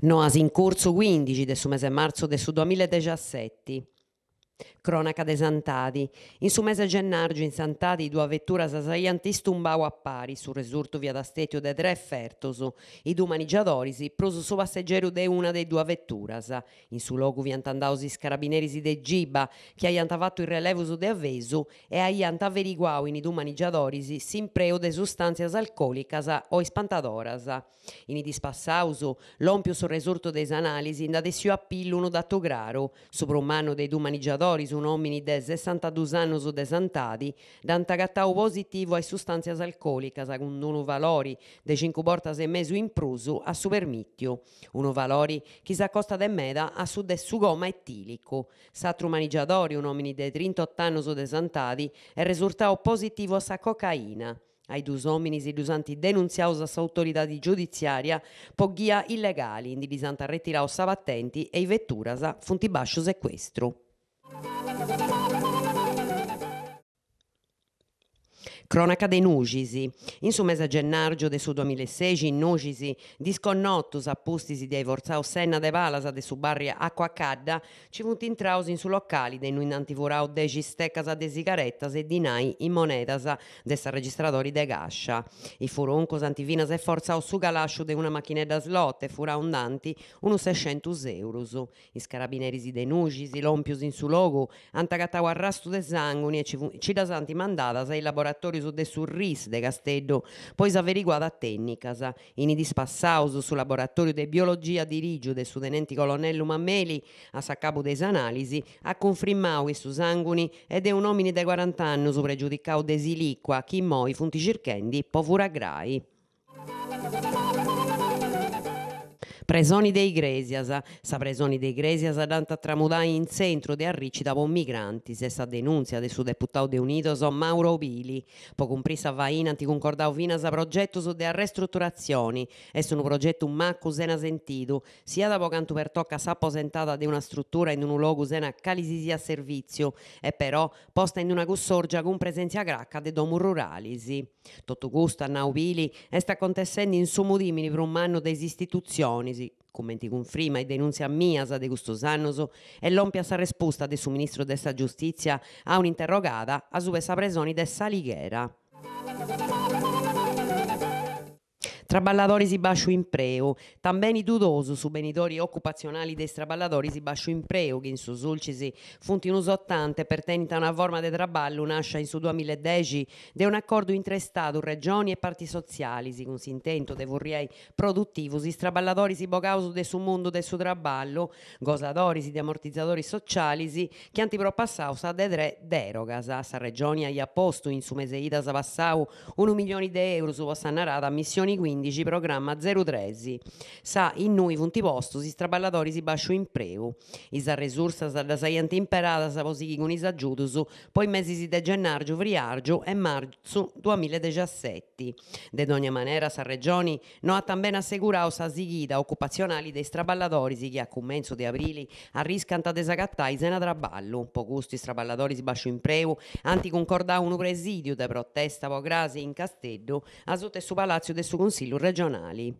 Noasi in corso 15 del mese marzo del 2017 cronaca de Santadi. In su mese gennaggio in Santadi due vettura sa stumbau a pari sul resurto via d'Astetio de tre fertoso. I due maneggiadorisi proso su passeggero de una dei due vetturas. In su logu vi antandausi scarabinerisi de Giba che aianta fatto il relevuso de Avesu e aianta averiguau in i due maneggiadorisi simpreo de sostanzias alcolicas o ispantadoras. In i dispassauso l'ompio sul resurto de analisi da de dessio appillo uno dato graro, sopra un mano dei due maneggiadorisi un homini de 62 anni de Santadi, d'antagattau positivo ai sostanze alcoliche, secondo un valori de 5 portas e mezzo in pruso a supermittio. Uno valori che si accosta de meda a su de sugoma etilico. Satru manigiadori, un homini de 38 anni de Santadi, è risultato positivo a sa cocaina. Ai due uomini e dus anti denunziaus a autorità giudiziaria po illegali, indivisanta retirao sa patenti e i vetturas a bascio sequestro. Cronaca dei Nugisi. In Insomma, a gennaio del 2016 in Nugisi, disconnottos appustisi di Aivorzao Senna de Valasa de su barria Acqua Cadda, ci funt traus in su locali de non antivorau de gisteccas de sigarettas e dinai in monedas de sa registratori de gascia. I furoncos antivinas e forzao su galascio de una macchinedda slot e furaundanti uno 600 euros. I scarabinerisi dei Nugisi, l'ompius in su logo, antagattau arrasto de zangoni e ci, ci dasanti mandadas ai laboratori su de Surris de poi Casteddu, pois a tecnicas. In idis passaus su laboratorio de biologia dirigio de su tenente colonnello Mammeli, a saccapo des analisi, a confirmato i susanguni ed è un uomini de 40 anni pregiudicato de Siliqua, chi moi funti circendi, povura grai. Presoni dei Gresias, Sa Presoni dei Gresias adanta a tramudare in centro di Arricci da con migranti. Se sa denunzia del suo deputato de unito so Mauro Pili. Po compresa Vaina anticoncordao fina sa progetto su de restrutturazioni. È un progetto macco sena sentito, sia da po canto per tocca s'apposentata di una struttura in un luogo sena calisi a servizio e però posta in una gussorgia con presenza gracca de domu ruralisi. Tutto gusto a Naubili e sta contessendo in sumudimini per un anno des istituzioni Commenti con confirma e denuncia mia Miasa de gusto annos e l'ompia sa risposta del suo ministro della giustizia a un'interrogata a sua sa presoni de Salighera. Traballadores e baixo Impreo. Também dudoso su benitori occupazionali dei traballadores e baixo Impreo, che in su sulcisi funti in 80 per tenita una forma di traballo nasce in su 2010 da un accordo in tre stati, regioni e parti sociali, si con intento de vorriei produttivo, si traballadores e bocauso de suo mondo del suo traballo, gozadores di ammortizzatori sociali, si, che antipropassaus a de tre derogas, a sa regioni agli apposto in su meseida sa passau 1 milioni di euro su vostra narrata missioni quindi 2015, programma 013. Sa, in noi funti posto, si straballatori si bascio in preu. Isa risorsa da saiente imperata, sa posi con isa giudusu, poi mesi si de gennaio, friargio e marzo 2017. De donia manera sa regioni no ha tan ben assicurato sa sighida occupazionali dei straballatori si chi a commenzo di aprile arriscanta desagattai sena traballo. Po gusti straballatori si bascio in preu, anti concorda un presidio de protesta po grasi in Castello, a sotto su palazzo del suo consiglio regionali